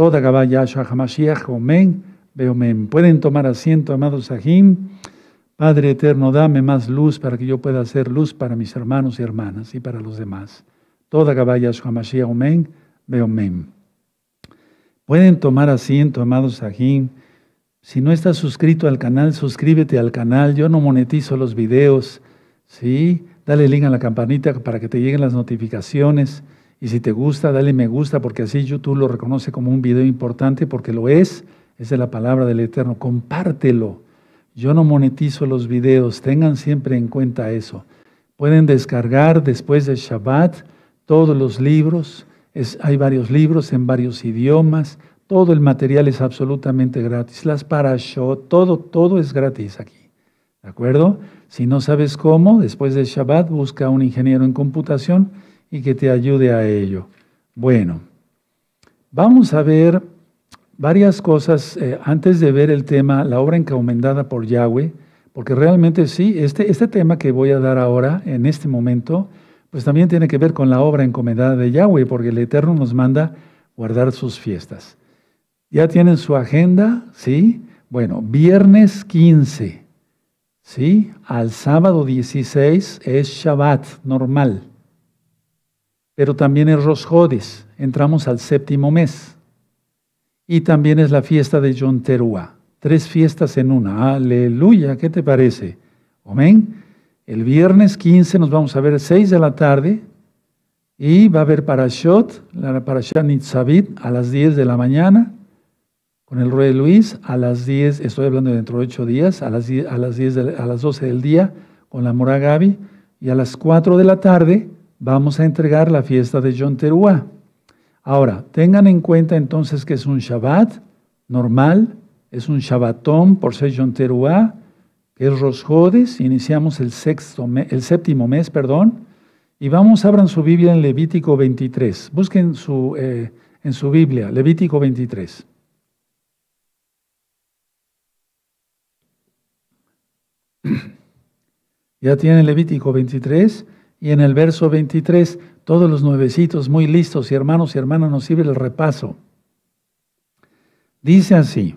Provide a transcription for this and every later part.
Toda Hamashiach, Omen, Beomen. Pueden tomar asiento, amados Sahim. Padre eterno, dame más luz para que yo pueda hacer luz para mis hermanos y hermanas y para los demás. Toda Hamashiach, Omen, Beomen. Pueden tomar asiento, amados Sahim. Si no estás suscrito al canal, suscríbete al canal. Yo no monetizo los videos. ¿sí? Dale link a la campanita para que te lleguen las notificaciones. Y si te gusta, dale me gusta, porque así YouTube lo reconoce como un video importante, porque lo es. es de la palabra del Eterno. Compártelo. Yo no monetizo los videos. Tengan siempre en cuenta eso. Pueden descargar después de Shabbat todos los libros. hay varios libros en varios idiomas. Todo el material es absolutamente gratis. Las para-show, todo, todo es gratis aquí. ¿De acuerdo? Si no sabes cómo, después de Shabbat busca un ingeniero en computación y que te ayude a ello. Bueno, vamos a ver varias cosas eh, antes de ver el tema, la obra encomendada por Yahweh, porque realmente sí, este, este tema que voy a dar ahora, en este momento, pues también tiene que ver con la obra encomendada de Yahweh, porque el Eterno nos manda guardar sus fiestas. ¿Ya tienen su agenda? Sí. Bueno, viernes 15, ¿sí? Al sábado 16 es Shabbat normal pero también es Roshodes, entramos al séptimo mes. Y también es la fiesta de John Teruah, tres fiestas en una. Aleluya, ¿qué te parece? Amén. El viernes 15 nos vamos a ver a 6 de la tarde y va a haber Parashot, la Parashat Nitzavit a las 10 de la mañana con el rey Luis a las 10, estoy hablando de dentro de 8 días, a las, a, las 10 a las 12 del día con la Mora Gaby y a las 4 de la tarde vamos a entregar la fiesta de Yom Ahora, tengan en cuenta entonces que es un Shabbat normal, es un Shabbatón por ser Yom que es Rosjodes, iniciamos el, sexto el séptimo mes, perdón, y vamos, abran su Biblia en Levítico 23, busquen su, eh, en su Biblia, Levítico 23. Ya tienen Levítico 23. Y en el verso 23, todos los nuevecitos muy listos y hermanos y hermanas nos sirve el repaso. Dice así,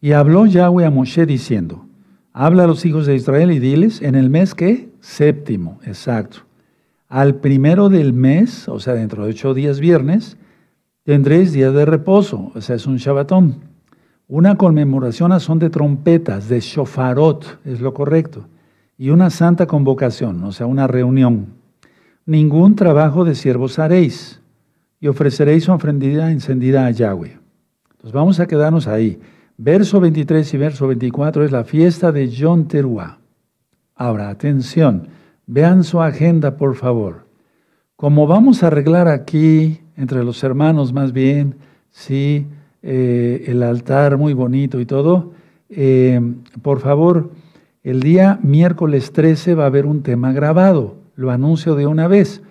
y habló Yahweh a Moshe diciendo, habla a los hijos de Israel y diles, en el mes que, séptimo, exacto, al primero del mes, o sea, dentro de ocho días viernes, tendréis día de reposo, o sea, es un Shabbatón. Una conmemoración a son de trompetas, de shofarot, es lo correcto y una santa convocación, o sea, una reunión. Ningún trabajo de siervos haréis y ofreceréis ofrendida encendida a Yahweh. Entonces vamos a quedarnos ahí. Verso 23 y verso 24 es la fiesta de John Teruá. Ahora, atención, vean su agenda, por favor. Como vamos a arreglar aquí, entre los hermanos más bien, sí, eh, el altar muy bonito y todo, eh, por favor, el día miércoles 13 va a haber un tema grabado, lo anuncio de una vez,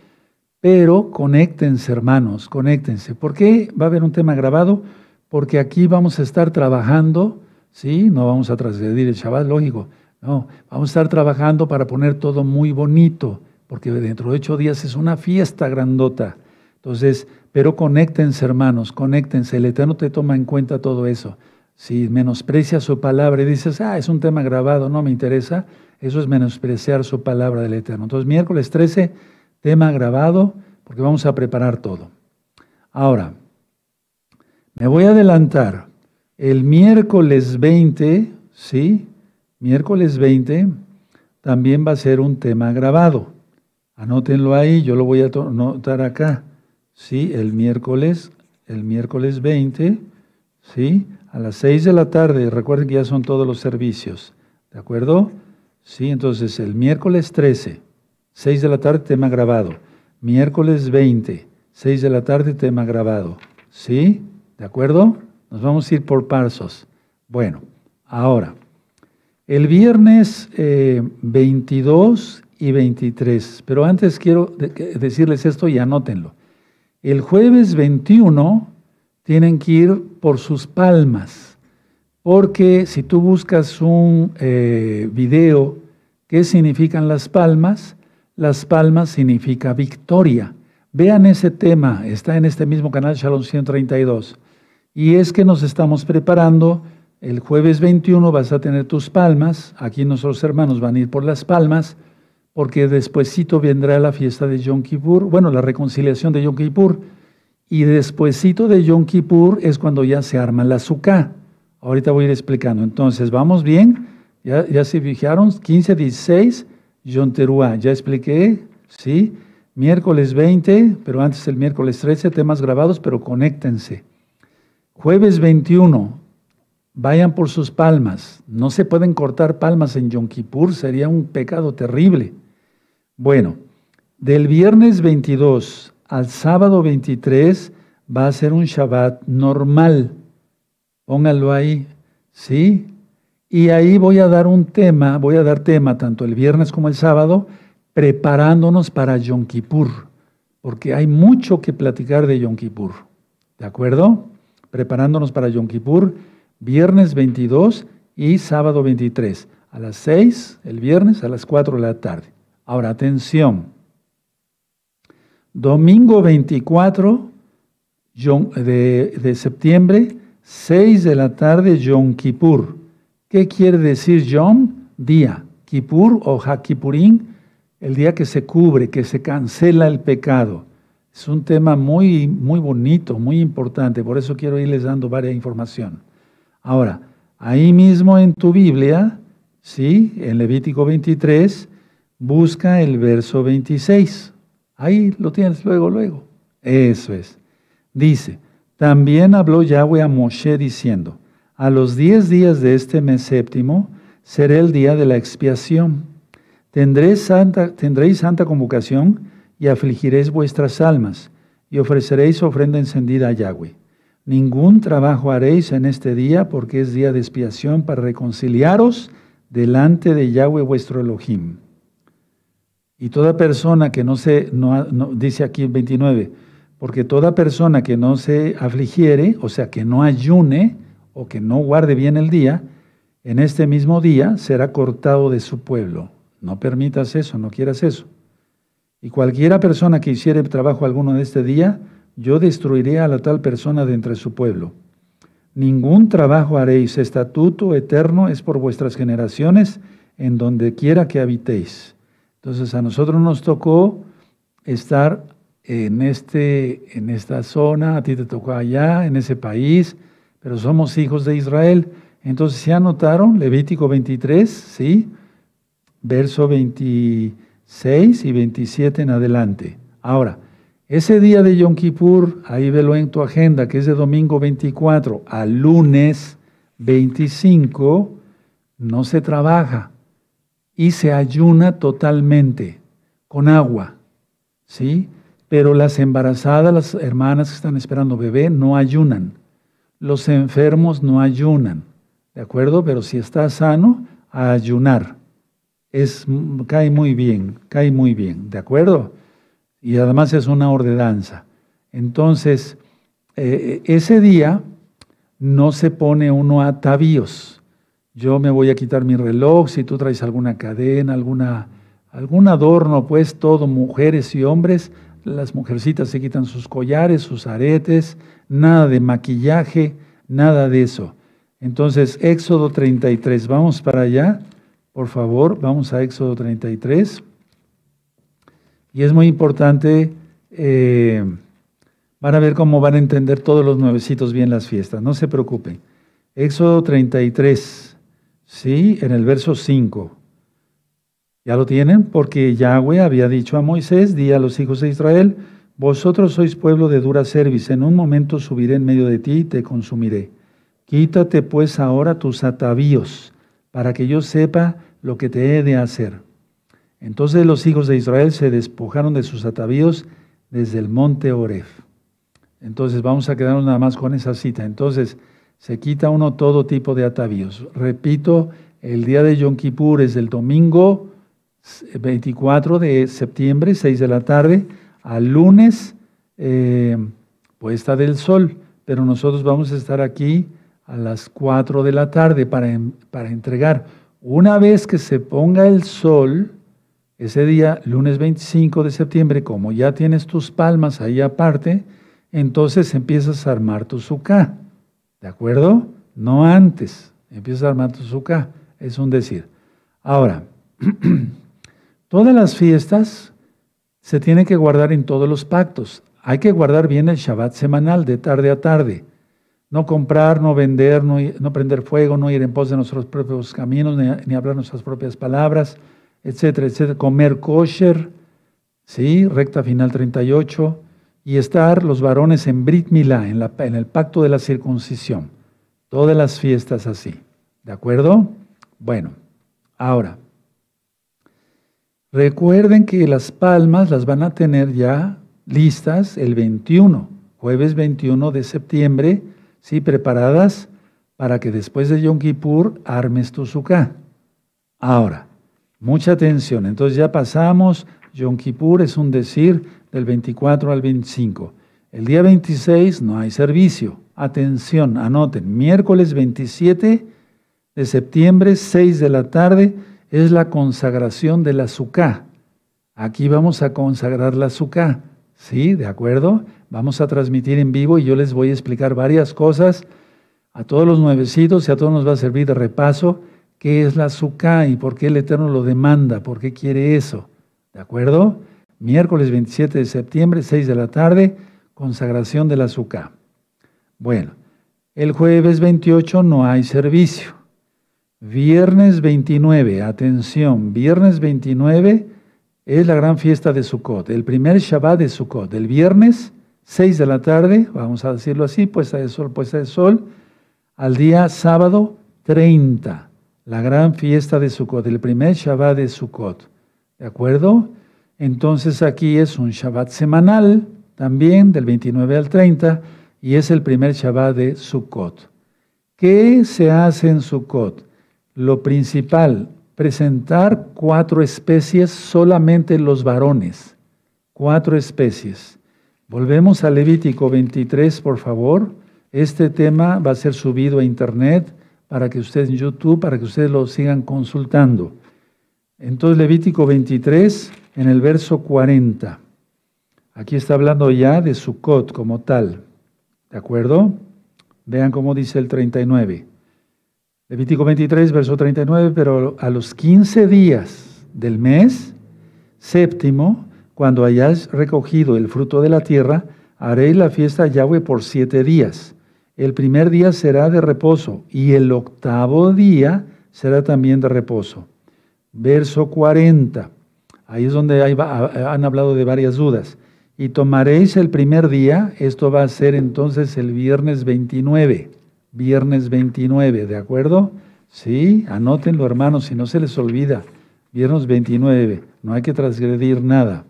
pero conéctense hermanos, conéctense. ¿Por qué va a haber un tema grabado? Porque aquí vamos a estar trabajando, ¿sí? No vamos a trasladar el Shabbat, lógico, no, vamos a estar trabajando para poner todo muy bonito, porque dentro de ocho días es una fiesta grandota. Entonces, pero conéctense hermanos, conéctense, el Eterno te toma en cuenta todo eso. Si menosprecia su palabra y dices, ah, es un tema grabado, no me interesa, eso es menospreciar su palabra del Eterno. Entonces, miércoles 13, tema grabado, porque vamos a preparar todo. Ahora, me voy a adelantar. El miércoles 20, ¿sí? Miércoles 20 también va a ser un tema grabado. Anótenlo ahí, yo lo voy a anotar acá. Sí, el miércoles, el miércoles 20, ¿sí? a las 6 de la tarde, recuerden que ya son todos los servicios, ¿de acuerdo? Sí, entonces el miércoles 13, 6 de la tarde, tema grabado. Miércoles 20, 6 de la tarde, tema grabado. ¿Sí? ¿De acuerdo? Nos vamos a ir por parsos. Bueno, ahora, el viernes 22 eh, y 23, pero antes quiero decirles esto y anótenlo. El jueves 21 tienen que ir por sus palmas, porque si tú buscas un eh, video, ¿qué significan las palmas? Las palmas significa victoria. Vean ese tema, está en este mismo canal Shalom 132. Y es que nos estamos preparando, el jueves 21 vas a tener tus palmas, aquí nuestros hermanos van a ir por las palmas, porque despuesito vendrá la fiesta de Yom Kippur, bueno, la reconciliación de Yom Kippur, y despuesito de Yom Kippur es cuando ya se arma la suká. Ahorita voy a ir explicando. Entonces, ¿vamos bien? ¿Ya, ya se fijaron? 15, 16, Yom Ya expliqué, ¿sí? Miércoles 20, pero antes el miércoles 13, temas grabados, pero conéctense. Jueves 21, vayan por sus palmas. No se pueden cortar palmas en Yom Kippur, sería un pecado terrible. Bueno, del viernes 22 al sábado 23 va a ser un Shabbat normal. Pónganlo ahí, ¿sí? Y ahí voy a dar un tema, voy a dar tema tanto el viernes como el sábado, preparándonos para Yom Kippur, porque hay mucho que platicar de Yom Kippur, ¿de acuerdo? Preparándonos para Yom Kippur, viernes 22 y sábado 23, a las 6 el viernes, a las 4 de la tarde. Ahora, atención. Domingo 24 de, septiembre, 6 de la tarde, Yom Kippur. ¿Qué quiere decir Yom? Día. Kippur o Hakipurín, el día que se cubre, que se cancela el pecado. Es un tema muy, muy bonito, muy importante, por eso quiero irles dando varias información. Ahora, ahí mismo en tu Biblia, ¿sí? en Levítico 23, busca el verso 26. Ahí lo tienes luego, luego. Eso es. Dice, también habló Yahweh a Moshe diciendo, a los diez días de este mes séptimo será el día de la expiación. Tendréis santa, tendréis santa convocación y afligiréis vuestras almas y ofreceréis ofrenda encendida a Yahweh. Ningún trabajo haréis en este día porque es día de expiación para reconciliaros delante de Yahweh vuestro Elohim. Y toda persona que no se, no, dice aquí 29, porque toda persona que no se afligiere, o sea, que no ayune o que no guarde bien el día, en este mismo día será cortado de su pueblo. No permitas eso, no quieras eso. Y cualquiera persona que hiciere trabajo alguno de este día, yo destruiré a la tal persona de entre su pueblo. Ningún trabajo haréis, estatuto eterno es por vuestras generaciones, en donde quiera que habitéis. Entonces a nosotros nos tocó estar en, este, en esta zona, a ti te tocó allá, en ese país, pero somos hijos de Israel. Entonces, ¿se anotaron? Levítico 23, ¿sí? Verso 26 y 27 en adelante. Ahora, ese día de Yom Kippur, ahí velo en tu agenda, que es de domingo 24 a lunes 25, no se trabaja y se ayuna totalmente con agua, ¿sí? Pero las embarazadas, las hermanas que están esperando bebé, no ayunan. Los enfermos no ayunan, ¿de acuerdo? Pero si está sano, a ayunar. Es, cae muy bien, cae muy bien, ¿de acuerdo? Y además es una ordenanza. Entonces, eh, ese día no se pone uno a atavíos yo me voy a quitar mi reloj, si tú traes alguna cadena, alguna, algún adorno, pues todo, mujeres y hombres, las mujercitas se quitan sus collares, sus aretes, nada de maquillaje, nada de eso. Entonces, Éxodo 33, vamos para allá, por favor, vamos a Éxodo 33. Y es muy importante, eh, van a ver cómo van a entender todos los nuevecitos bien las fiestas, no se preocupen. Éxodo 33. Sí, en el verso 5. Ya lo tienen, porque Yahweh había dicho a Moisés, di a los hijos de Israel, vosotros sois pueblo de dura cerviz, en un momento subiré en medio de ti y te consumiré. Quítate pues ahora tus atavíos, para que yo sepa lo que te he de hacer. Entonces los hijos de Israel se despojaron de sus atavíos desde el monte Oref. Entonces vamos a quedarnos nada más con esa cita. Entonces, se quita uno todo tipo de atavíos. Repito, el día de Yom Kippur es el domingo 24 de septiembre, 6 de la tarde, al lunes, eh, puesta del sol. Pero nosotros vamos a estar aquí a las 4 de la tarde para, para entregar. Una vez que se ponga el sol, ese día, lunes 25 de septiembre, como ya tienes tus palmas ahí aparte, entonces empiezas a armar tu suká. ¿De acuerdo? No antes. Empieza a armar tu suka. Es un decir. Ahora, todas las fiestas se tienen que guardar en todos los pactos. Hay que guardar bien el Shabbat semanal, de tarde a tarde. No comprar, no vender, no, no prender fuego, no ir en pos de nuestros propios caminos, ni, ni hablar nuestras propias palabras, etcétera, etcétera. Comer kosher, ¿sí? Recta final 38 y estar los varones en Brit Milá, en, el pacto de la circuncisión. Todas las fiestas así. ¿De acuerdo? Bueno, ahora, recuerden que las palmas las van a tener ya listas el 21, jueves 21 de septiembre, ¿sí? Preparadas para que después de Yom Kippur armes tu suká. Ahora, mucha atención. Entonces ya pasamos, Yom Kippur es un decir, del 24 al 25. El día 26 no hay servicio. Atención, anoten, miércoles 27 de septiembre, 6 de la tarde, es la consagración de la Sucá. Aquí vamos a consagrar la Sucá. ¿Sí? ¿De acuerdo? Vamos a transmitir en vivo y yo les voy a explicar varias cosas a todos los nuevecitos y a todos nos va a servir de repaso qué es la Sucá y por qué el Eterno lo demanda, por qué quiere eso. ¿De acuerdo? miércoles 27 de septiembre, 6 de la tarde, consagración de la azúcar. Bueno, el jueves 28 no hay servicio. Viernes 29, atención, viernes 29 es la gran fiesta de Sukkot, el primer Shabbat de Sukkot, el viernes 6 de la tarde, vamos a decirlo así, puesta de sol, puesta de sol, al día sábado 30, la gran fiesta de Sukkot, el primer Shabbat de Sukkot, ¿de acuerdo? Entonces aquí es un Shabbat semanal, también del 29 al 30, y es el primer Shabbat de Sukkot. ¿Qué se hace en Sukkot? Lo principal, presentar cuatro especies, solamente los varones. Cuatro especies. Volvemos a Levítico 23, por favor. Este tema va a ser subido a internet para que ustedes en YouTube, para que ustedes lo sigan consultando. Entonces, Levítico 23, en el verso 40. Aquí está hablando ya de Sukkot como tal. ¿De acuerdo? Vean cómo dice el 39. Levítico 23, verso 39, pero a los 15 días del mes séptimo, cuando hayáis recogido el fruto de la tierra, haréis la fiesta a Yahweh por siete días. El primer día será de reposo y el octavo día será también de reposo. Verso 40. Ahí es donde han hablado de varias dudas. Y tomaréis el primer día, esto va a ser entonces el viernes 29, viernes 29, ¿de acuerdo? Sí, anótenlo hermanos, si no se les olvida, viernes 29, no hay que transgredir nada.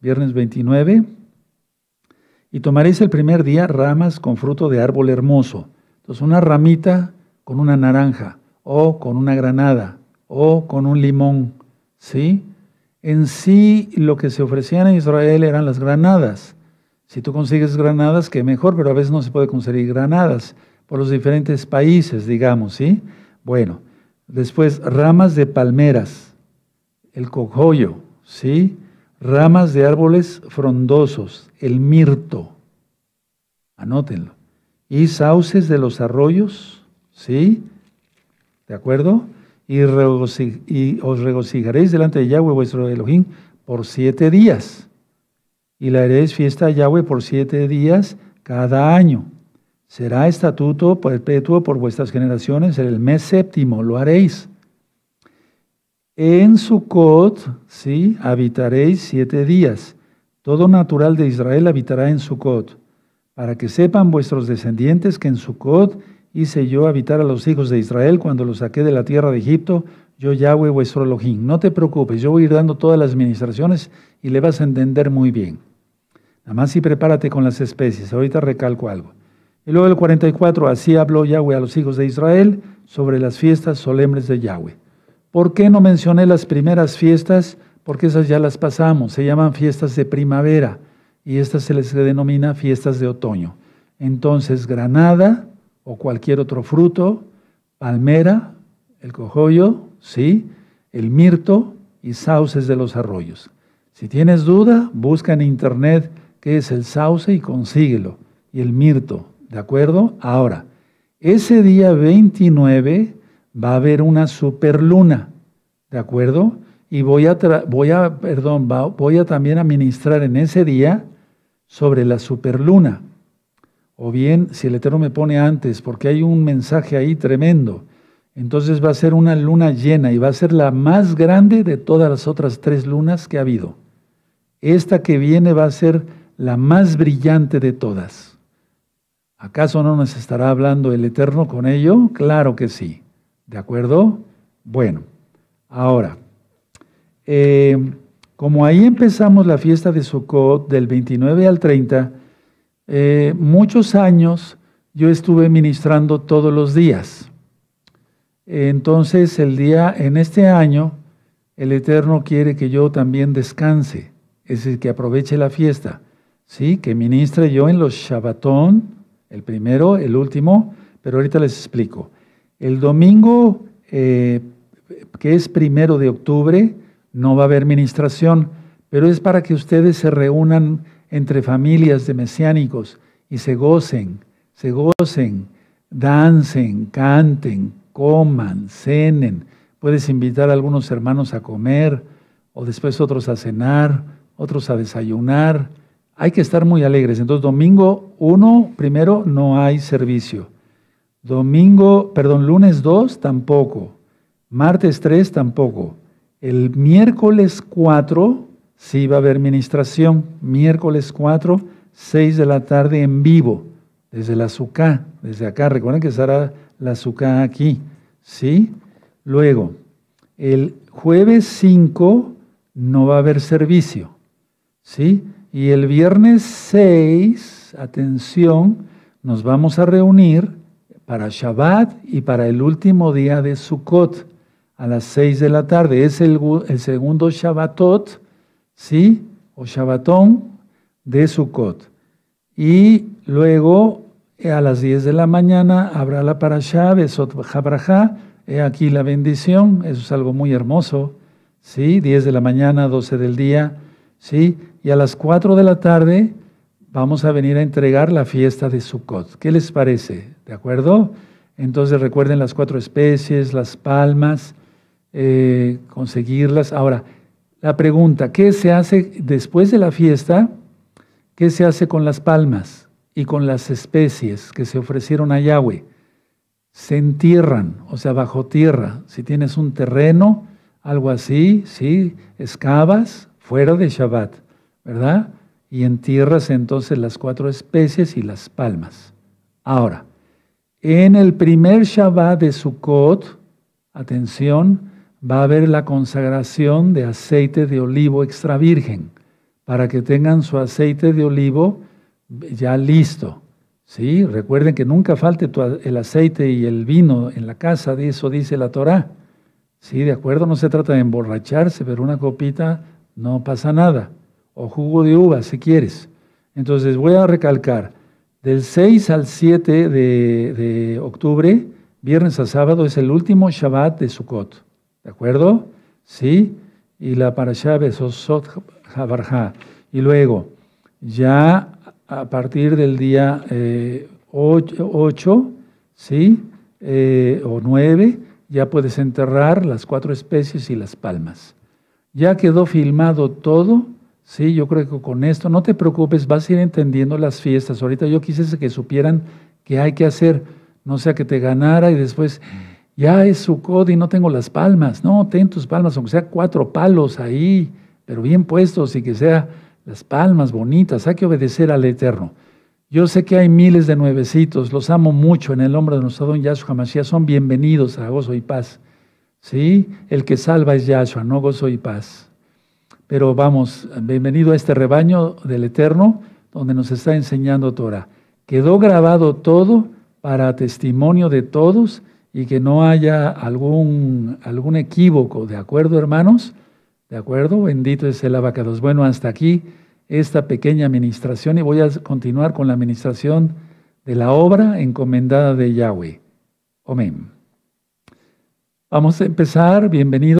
Viernes 29, y tomaréis el primer día ramas con fruto de árbol hermoso. Entonces una ramita con una naranja, o con una granada, o con un limón, ¿sí? En sí, lo que se ofrecían en Israel eran las granadas. Si tú consigues granadas, qué mejor, pero a veces no se puede conseguir granadas por los diferentes países, digamos, ¿sí? Bueno, después ramas de palmeras, el cojollo, ¿sí? Ramas de árboles frondosos, el mirto, anótenlo. Y sauces de los arroyos, ¿sí? ¿De acuerdo? y, os regocijaréis delante de Yahweh vuestro Elohim por siete días. Y la haréis fiesta a Yahweh por siete días cada año. Será estatuto perpetuo por vuestras generaciones en el mes séptimo, lo haréis. En Sukkot, sí, habitaréis siete días. Todo natural de Israel habitará en Sukkot. para que sepan vuestros descendientes que en Sukkot hice yo habitar a los hijos de Israel cuando los saqué de la tierra de Egipto, yo Yahweh vuestro Elohim. No te preocupes, yo voy a ir dando todas las administraciones y le vas a entender muy bien. Nada más y prepárate con las especies, ahorita recalco algo. Y luego el 44, así habló Yahweh a los hijos de Israel sobre las fiestas solemnes de Yahweh. ¿Por qué no mencioné las primeras fiestas? Porque esas ya las pasamos, se llaman fiestas de primavera y estas se les denomina fiestas de otoño. Entonces, Granada, o cualquier otro fruto, palmera, el cojollo, sí, el mirto y sauces de los arroyos. Si tienes duda, busca en internet qué es el sauce y consíguelo, y el mirto, ¿de acuerdo? Ahora, ese día 29 va a haber una superluna, ¿de acuerdo? Y voy a, voy a, perdón, voy a también administrar en ese día sobre la superluna o bien si el Eterno me pone antes, porque hay un mensaje ahí tremendo. Entonces va a ser una luna llena y va a ser la más grande de todas las otras tres lunas que ha habido. Esta que viene va a ser la más brillante de todas. ¿Acaso no nos estará hablando el Eterno con ello? Claro que sí. ¿De acuerdo? Bueno, ahora, eh, como ahí empezamos la fiesta de Sukkot del 29 al 30, eh, muchos años yo estuve ministrando todos los días. Entonces, el día, en este año, el Eterno quiere que yo también descanse, es decir, que aproveche la fiesta, ¿sí? Que ministre yo en los Shabbatón, el primero, el último, pero ahorita les explico. El domingo, eh, que es primero de octubre, no va a haber ministración, pero es para que ustedes se reúnan entre familias de mesiánicos y se gocen, se gocen, dancen, canten, coman, cenen. Puedes invitar a algunos hermanos a comer o después otros a cenar, otros a desayunar. Hay que estar muy alegres. Entonces, domingo 1, primero, no hay servicio. Domingo, perdón, lunes 2 tampoco. Martes 3 tampoco. El miércoles 4 Sí va a haber ministración miércoles 4, 6 de la tarde en vivo, desde la SUCA, desde acá. Recuerden que estará la SUCA aquí, ¿sí? Luego, el jueves 5 no va a haber servicio, ¿sí? Y el viernes 6, atención, nos vamos a reunir para Shabbat y para el último día de Sukkot a las 6 de la tarde. Es el, el segundo Shabbatot ¿sí? O Shabbatón de Sukkot. Y luego eh, a las 10 de la mañana habrá la parashá, Besot he aquí la bendición, eso es algo muy hermoso, ¿sí? 10 de la mañana, 12 del día, ¿sí? Y a las 4 de la tarde vamos a venir a entregar la fiesta de Sukkot. ¿Qué les parece? ¿De acuerdo? Entonces recuerden las cuatro especies, las palmas, eh, conseguirlas. Ahora, la pregunta, ¿qué se hace después de la fiesta? ¿Qué se hace con las palmas y con las especies que se ofrecieron a Yahweh? Se entierran, o sea, bajo tierra. Si tienes un terreno, algo así, sí, excavas fuera de Shabbat, ¿verdad? Y entierras entonces las cuatro especies y las palmas. Ahora, en el primer Shabbat de Sukkot, atención, va a haber la consagración de aceite de olivo extra virgen, para que tengan su aceite de olivo ya listo. ¿Sí? Recuerden que nunca falte el aceite y el vino en la casa, de eso dice la Torá. Sí, de acuerdo, no se trata de emborracharse, pero una copita no pasa nada. O jugo de uva, si quieres. Entonces voy a recalcar, del 6 al 7 de, de octubre, viernes a sábado, es el último Shabbat de Sukkot. ¿De acuerdo? ¿Sí? Y la parashá Besosot Habarjá. Y luego, ya a partir del día 8, eh, ¿sí? Eh, o 9, ya puedes enterrar las cuatro especies y las palmas. Ya quedó filmado todo, ¿sí? Yo creo que con esto, no te preocupes, vas a ir entendiendo las fiestas. Ahorita yo quise que supieran qué hay que hacer, no sea que te ganara y después ya es su código y no tengo las palmas. No, ten tus palmas, aunque sea cuatro palos ahí, pero bien puestos y que sea las palmas bonitas. Hay que obedecer al Eterno. Yo sé que hay miles de nuevecitos, los amo mucho en el nombre de nuestro don Yahshua Mashiach. Son bienvenidos a gozo y paz. ¿Sí? El que salva es Yahshua, no gozo y paz. Pero vamos, bienvenido a este rebaño del Eterno, donde nos está enseñando Torah. Quedó grabado todo para testimonio de todos y que no haya algún, algún equívoco. ¿De acuerdo, hermanos? ¿De acuerdo? Bendito es el abacados. Bueno, hasta aquí esta pequeña administración y voy a continuar con la administración de la obra encomendada de Yahweh. Amén. Vamos a empezar. Bienvenido.